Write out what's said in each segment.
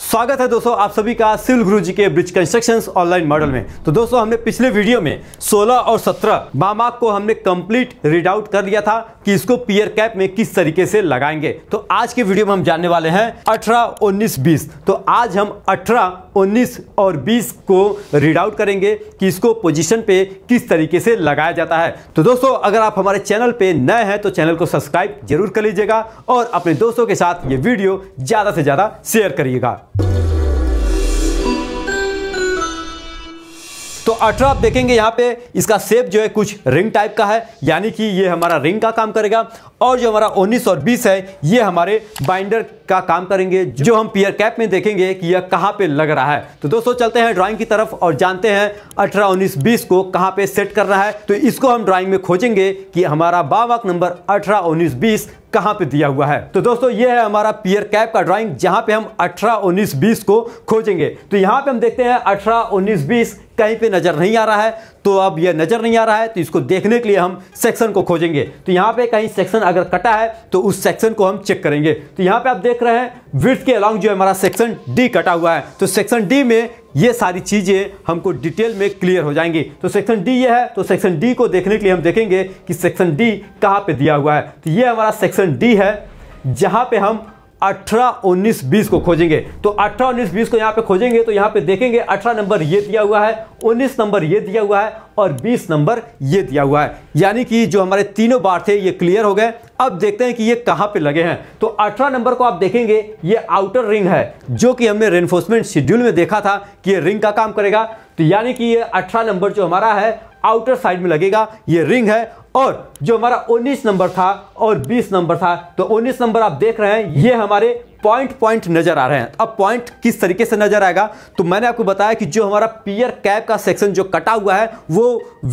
स्वागत है दोस्तों आप सभी का सिविल गुरु जी के ब्रिज कंस्ट्रक्शन ऑनलाइन मॉडल में तो दोस्तों हमने पिछले वीडियो में 16 और 17 बामाक को हमने कंप्लीट रीड आउट कर लिया था कि इसको पियर कैप में किस तरीके से लगाएंगे तो आज के वीडियो में हम जानने वाले हैं 18, 19, 20 तो आज हम 18, 19 और 20 को रीड आउट करेंगे कि इसको पोजिशन पे किस तरीके से लगाया जाता है तो दोस्तों अगर आप हमारे चैनल पे नए हैं तो चैनल को सब्सक्राइब जरूर कर लीजिएगा और अपने दोस्तों के साथ ये वीडियो ज़्यादा से ज़्यादा शेयर करिएगा तो अठारह आप देखेंगे यहाँ पे इसका सेप जो है कुछ रिंग टाइप का है यानी कि ये हमारा रिंग का काम करेगा और जो हमारा 19 और 20 है ये हमारे बाइंडर का काम करेंगे जो हम पियर कैप में देखेंगे कि यह कहाँ पे लग रहा है तो दोस्तों चलते हैं ड्राइंग की तरफ और जानते हैं 18, 19, 20 को कहाँ पे सेट कर रहा है तो इसको हम ड्राइंग में खोजेंगे कि हमारा बावक नंबर 18, 19, 20 कहाँ पे दिया हुआ है तो दोस्तों ये है हमारा पियर कैप का ड्राॅइंग जहाँ पे हम अठारह उन्नीस बीस को खोजेंगे तो यहाँ पे हम देखते हैं अठारह उन्नीस बीस कहीं पे नज़र नहीं आ रहा है तो अब यह नज़र नहीं आ रहा है तो इसको देखने के लिए हम सेक्शन को खोजेंगे तो यहाँ पे कहीं सेक्शन अगर कटा है तो उस सेक्शन को हम चेक करेंगे तो यहाँ पे आप देख रहे हैं विर्थ के अलॉन्ग जो है हमारा सेक्शन डी कटा हुआ है तो सेक्शन डी में ये सारी चीज़ें हमको डिटेल में क्लियर हो जाएंगी तो सेक्शन डी ये है तो सेक्शन डी को देखने के लिए हम देखेंगे कि सेक्शन डी कहाँ पे दिया हुआ है तो ये हमारा सेक्शन डी है जहाँ पे हम अठारह उन्नीस बीस को खोजेंगे तो अठारह उन्नीस बीस को यहां पे खोजेंगे तो यहां पे देखेंगे अठारह नंबर ये दिया हुआ है उन्नीस नंबर ये दिया हुआ है और बीस नंबर ये दिया हुआ है यानी कि जो हमारे तीनों बार थे ये क्लियर हो गए अब देखते हैं कि ये कहां पे लगे हैं तो अठारह नंबर को आप देखेंगे ये आउटर रिंग है जो कि हमने रेनफोर्समेंट शेड्यूल में देखा था कि ये रिंग का काम करेगा तो यानी कि ये अठारह नंबर जो हमारा है आउटर साइड में लगेगा ये रिंग है और जो हमारा 19 नंबर था और 20 नंबर था तो 19 नंबर आप देख रहे हैं ये हमारे पॉइंट पॉइंट नजर आ रहे हैं अब पॉइंट किस तरीके से नजर आएगा तो मैंने आपको बताया कि जो हमारा पियर कैप का सेक्शन जो कटा हुआ है वो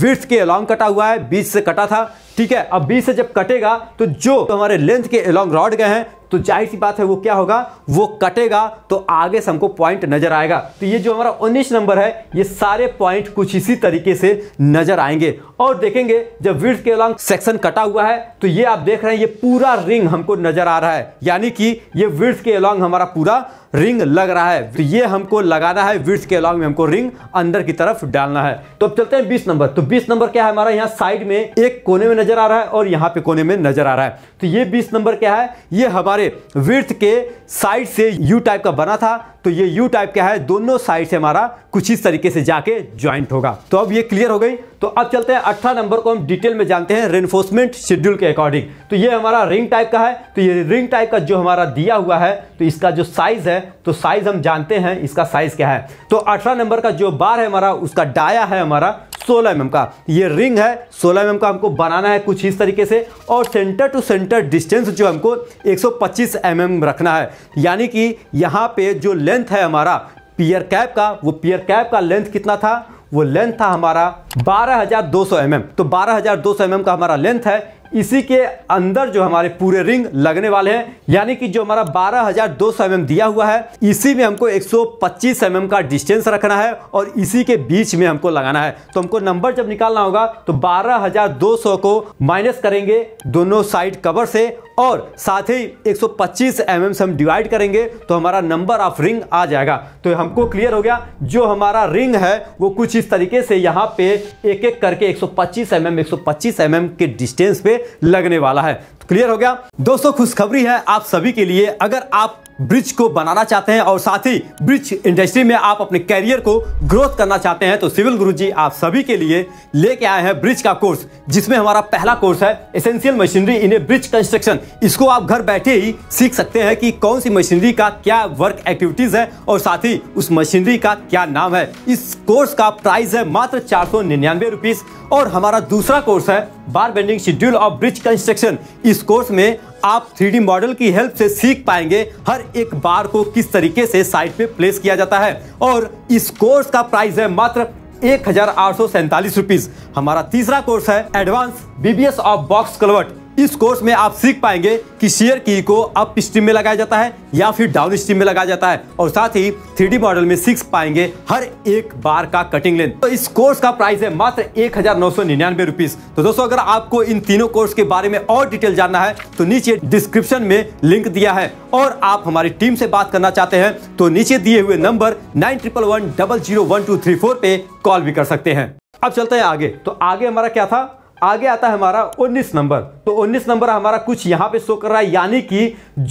विर्थ के अलॉन्ग कटा हुआ है बीच से कटा था ठीक है अब बीच से जब कटेगा तो जो हमारे लेंथ के अलॉन्ग रॉड गए हैं तो जाहिर सी बात है वो क्या होगा वो कटेगा तो आगे से हमको पॉइंट नजर आएगा तो ये जो हमारा उन्नीस नंबर है ये सारे पॉइंट कुछ इसी तरीके से नजर आएंगे और देखेंगे जब विर्थ के अलॉन्ग सेक्शन कटा हुआ है तो ये आप देख रहे हैं ये पूरा रिंग हमको नजर आ रहा है यानी कि ये विर्थ के अलॉन्ग हमारा पूरा रिंग लग रहा है तो ये हमको लगाना है विड्स के अलॉन्ग में हमको रिंग अंदर की तरफ डालना है तो अब चलते हैं बीस नंबर तो बीस नंबर क्या है हमारा यहाँ साइड में एक कोने में नजर आ रहा है और यहाँ पे कोने में नजर आ रहा है तो ये बीस नंबर क्या है ये हमारे विर्थ के साइड से यू टाइप का बना था तो ये यू टाइप क्या है दोनों साइड से हमारा कुछ इस तरीके से जाके ज्वाइंट होगा तो अब ये क्लियर हो गई तो अब चलते हैं अठारह नंबर को हम डिटेल में जानते हैं रेनफोर्समेंट शेड्यूल के अकॉर्डिंग तो ये हमारा रिंग टाइप का है तो ये रिंग टाइप का जो हमारा दिया हुआ है तो इसका जो साइज है तो साइज हम जानते हैं इसका साइज क्या है तो अठारह नंबर का जो बार है हमारा उसका डाया है हमारा सोलह एम का ये रिंग है सोलह एम का हमको बनाना है कुछ इस तरीके से और सेंटर टू सेंटर डिस्टेंस जो हमको 125 एम रखना है यानी कि यहाँ पे जो लेंथ है हमारा पियर कैप का वो पियर कैप का लेंथ कितना था वो लेंथ था हमारा बारह हज़ार दो सौ एम एम तो बारह हज़ार दो सौ एम एम का हमारा लेंथ है इसी के अंदर जो हमारे पूरे रिंग लगने वाले हैं यानी कि जो हमारा 12,200 mm दिया हुआ है इसी में हमको 125 mm का डिस्टेंस रखना है और इसी के बीच में हमको लगाना है तो हमको नंबर जब निकालना होगा तो 12,200 को माइनस करेंगे दोनों साइड कवर से और साथ ही 125 mm से हम डिवाइड करेंगे तो हमारा नंबर ऑफ रिंग आ जाएगा तो हमको क्लियर हो गया जो हमारा रिंग है वो कुछ इस तरीके से यहाँ पे एक एक करके 125 एमएम mm, 125 एमएम mm के डिस्टेंस पे लगने वाला है तो क्लियर हो गया दोस्तों खुशखबरी है आप सभी के लिए अगर आप ब्रिज को बनाना चाहते हैं और साथ ही ब्रिज इंडस्ट्री में आप अपने कैरियर को ग्रोथ करना चाहते हैं तो सिविल गुरु जी आप सभी के लिए लेके आए हैं ब्रिज का कोर्स जिसमें हमारा पहला कोर्स है essential machinery in a bridge construction इसको आप घर बैठे ही सीख सकते हैं कि कौन सी मशीनरी का क्या वर्क एक्टिविटीज है और साथ ही उस मशीनरी का क्या नाम है इस कोर्स का प्राइस है मात्र चार सौ निन्यानवे रुपीज और हमारा दूसरा कोर्स है bar bending schedule of bridge construction इस कोर्स में आप थ्री मॉडल की हेल्प से सीख पाएंगे हर एक बार को किस तरीके से साइट पे प्लेस किया जाता है और इस कोर्स का प्राइस है मात्र एक हजार आठ सौ सैंतालीस रुपीज हमारा तीसरा कोर्स है advance BBS of box culvert इस कोर्स में आप सीख पाएंगे कि शेयर की को अप स्ट्रीम में लगाया जाता है या फिर डाउन स्ट्रीम में लगाया जाता है और साथ ही थ्री मॉडल में सीख पाएंगे हर एक बार का कटिंग लेंथ तो इस कोर्स का प्राइस है मात्र एक हजार नौ सौ निन्यानवे रुपीज तो दोस्तों अगर आपको इन तीनों कोर्स के बारे में और डिटेल जानना है तो नीचे डिस्क्रिप्शन में लिंक दिया है और आप हमारी टीम से बात करना चाहते हैं तो नीचे दिए हुए number nine triple one double zero one two three four पे कॉल भी कर सकते हैं अब चलते हैं आगे तो आगे हमारा क्या था आगे आता है हमारा 19 नंबर तो 19 नंबर हमारा कुछ यहां पे शो कर रहा है यानी कि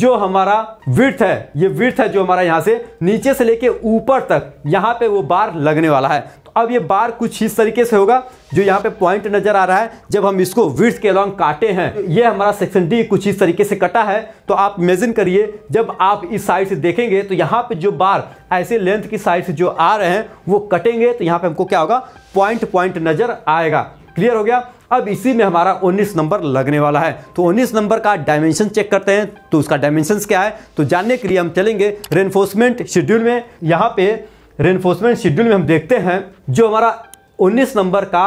जो हमारा विर्थ है ये विर्थ है जो हमारा यहां से नीचे से लेके ऊपर तक यहां पे वो बार लगने वाला है तो अब ये बार कुछ इस तरीके से होगा जो यहाँ पे पॉइंट नजर आ रहा है जब हम इसको विर्थ के अलॉन्ग काटे हैं ये हमारा सेक्शन डी कुछ इस तरीके से कटा है तो आप इमेजिन करिए जब आप इस साइड से देखेंगे तो यहाँ पे जो बार ऐसे लेंथ की साइड से जो आ रहे हैं वो कटेंगे तो यहाँ पे हमको क्या होगा पॉइंट पॉइंट नजर आएगा क्लियर हो गया अब इसी में हमारा 19 नंबर लगने वाला है तो 19 नंबर का डायमेंशन चेक करते हैं तो उसका डायमेंशन क्या है तो जानने के लिए हम चलेंगे रेनफोर्समेंट शेड्यूल में यहाँ पे रेनफोर्समेंट शेड्यूल में हम देखते हैं जो हमारा 19 नंबर का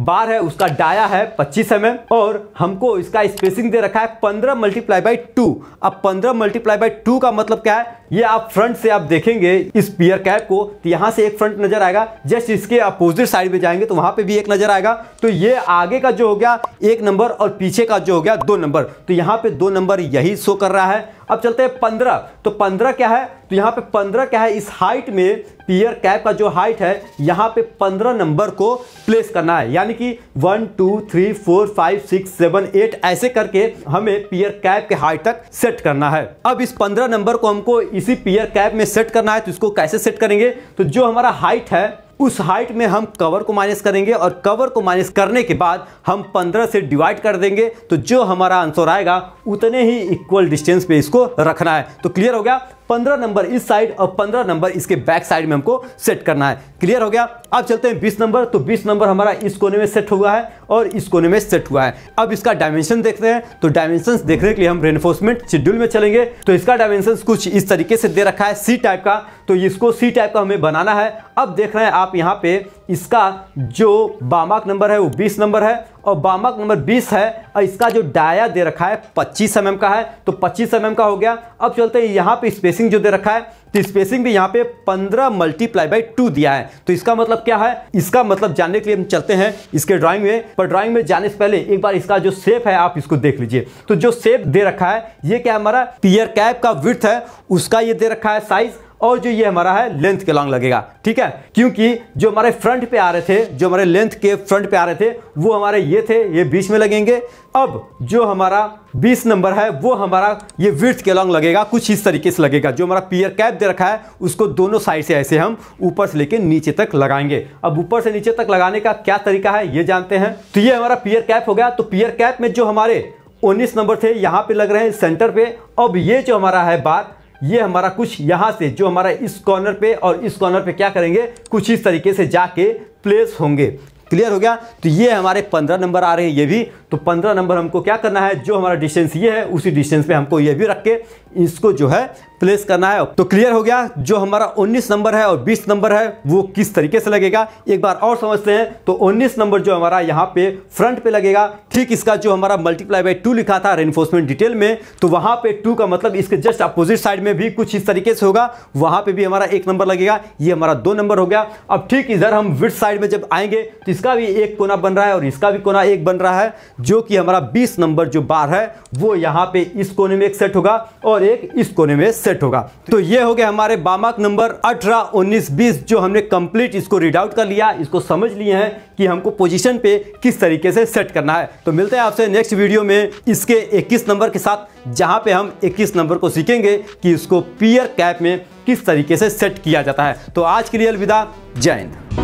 बार है उसका डाया है 25 एम और हमको इसका स्पेसिंग दे रखा है 15 मल्टीप्लाई बाई टू अब 15 मल्टीप्लाई बाई टू का मतलब क्या है ये आप फ्रंट से आप देखेंगे इस पियर कैप को तो यहाँ से एक फ्रंट नजर आएगा जस्ट इसके अपोजिट साइड में जाएंगे तो वहां पे भी एक नजर आएगा तो ये आगे का जो हो गया एक नंबर और पीछे का जो हो गया दो नंबर तो यहाँ पे दो नंबर यही शो कर रहा है अब चलते हैं पंद्रह तो पंद्रह क्या है तो यहाँ पे पंद्रह क्या है इस हाइट में पियर कैप का जो हाइट है यहाँ पे पंद्रह नंबर को प्लेस करना है यानी कि one two three four five six seven eight ऐसे करके हमें पियर कैप के हाइट तक सेट करना है अब इस पंद्रह नंबर को हमको इसी पियर कैप में सेट करना है तो इसको कैसे सेट करेंगे तो जो हमारा हाइट है उस हाइट में हम कवर को माइनस करेंगे और कवर को माइनस करने के बाद हम 15 से डिवाइड कर देंगे तो जो हमारा आंसर आएगा उतने ही इक्वल डिस्टेंस पे इसको रखना है तो क्लियर हो गया पंद्रह नंबर इस साइड और पंद्रह नंबर इसके बैक साइड में हमको सेट करना है क्लियर हो गया अब चलते हैं बीस नंबर तो बीस नंबर हमारा इस कोने में सेट हुआ है और इस कोने में सेट हुआ है अब इसका डायमेंशन देखते हैं तो डायमेंशन देखने के लिए हम रेनफोर्समेंट शेड्यूल में चलेंगे तो इसका डायमेंशन कुछ इस तरीके से दे रखा है सी टाइप का तो इसको सी टाइप का हमें बनाना है अब देख रहे हैं आप यहाँ पे इसका जो बामाक नंबर है वो 20 नंबर है और बामाक नंबर 20 है और इसका जो डाया दे रखा है पच्चीस एम का है तो पच्चीस एम का हो गया अब चलते हैं यहाँ पे स्पेसिंग जो दे रखा है तो स्पेसिंग भी यहाँ पे 15 मल्टीप्लाई बाई टू दिया है तो इसका मतलब क्या है इसका मतलब जानने के लिए हम चलते हैं इसके ड्राॅइंग में पर ड्राॅइंग में जाने से पहले एक बार इसका जो सेप है आप इसको देख लीजिए तो जो सेप दे रखा है ये क्या हमारा पियर कैप का विर्थ है उसका ये दे रखा है साइज और जो ये हमारा है लेंथ के लॉन्ग लगेगा ठीक है क्योंकि जो हमारे फ्रंट पे आ रहे थे जो हमारे लेंथ के फ्रंट पे आ रहे थे वो हमारे ये थे ये बीच में लगेंगे अब जो हमारा 20 नंबर है वो हमारा ये विर्थ के लॉन्ग लगेगा कुछ इस तरीके से लगेगा जो हमारा पियर कैप दे रखा है उसको दोनों साइड से ऐसे हम ऊपर से लेकर नीचे तक लगाएंगे अब ऊपर से नीचे तक लगाने का क्या तरीका है ये जानते हैं तो ये हमारा पियर कैप हो गया तो पियर कैप में जो हमारे उन्नीस नंबर थे यहाँ पे लग रहे हैं सेंटर पे अब ये जो हमारा है बात ये हमारा कुछ यहाँ से जो हमारा इस कॉर्नर पे और इस कॉर्नर पे क्या करेंगे कुछ इस तरीके से जाके प्लेस होंगे क्लियर हो गया तो ये हमारे पंद्रह नंबर आ रहे हैं ये भी तो पंद्रह नंबर हमको क्या करना है जो हमारा डिस्टेंस ये है उसी डिस्टेंस पे हमको ये भी रख के इसको जो है प्लेस करना है तो क्लियर हो गया जो हमारा 19 नंबर है और 20 नंबर है वो किस तरीके से लगेगा एक बार और समझते हैं तो 19 नंबर जो हमारा यहाँ पे फ्रंट पे लगेगा ठीक इसका जो हमारा मल्टीप्लाई बाई टू लिखा था रेनफोर्समेंट डिटेल में तो वहाँ पे टू का मतलब इसके जस्ट अपोजिट साइड में भी कुछ इस तरीके से होगा वहाँ पर भी हमारा एक नंबर लगेगा ये हमारा दो नंबर हो गया अब ठीक इधर हम विथ साइड में जब आएंगे तो इसका भी एक कोना बन रहा है और इसका भी कोना एक बन रहा है जो कि हमारा 20 नंबर जो बार है वो यहाँ पे इस कोने में एक सेट होगा और एक इस कोने में सेट होगा तो ये हो गया हमारे बामाक नंबर 18, 19, 20 जो हमने कंप्लीट इसको रीड आउट कर लिया इसको समझ लिए हैं कि हमको पोजीशन पे किस तरीके से सेट करना है तो मिलते हैं आपसे नेक्स्ट वीडियो में इसके इक्कीस नंबर के साथ जहाँ पे हम इक्कीस नंबर को सीखेंगे कि इसको पियर कैप में किस तरीके से सेट किया जाता है तो आज के लिए अलविदा जय हिंद